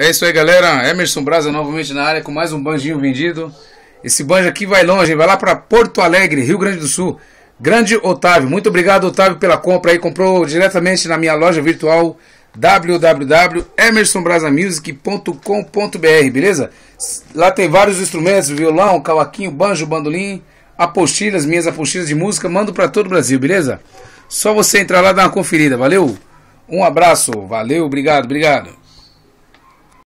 É isso aí, galera. Emerson Braza novamente na área com mais um banjinho vendido. Esse banjo aqui vai longe, vai lá para Porto Alegre, Rio Grande do Sul. Grande Otávio, muito obrigado, Otávio, pela compra aí. Comprou diretamente na minha loja virtual www.emersonbrasamusic.com.br, beleza? Lá tem vários instrumentos, violão, cavaquinho, banjo, bandolim, apostilhas, minhas apostilhas de música, mando para todo o Brasil, beleza? Só você entrar lá e dar uma conferida, valeu? Um abraço, valeu, obrigado, obrigado.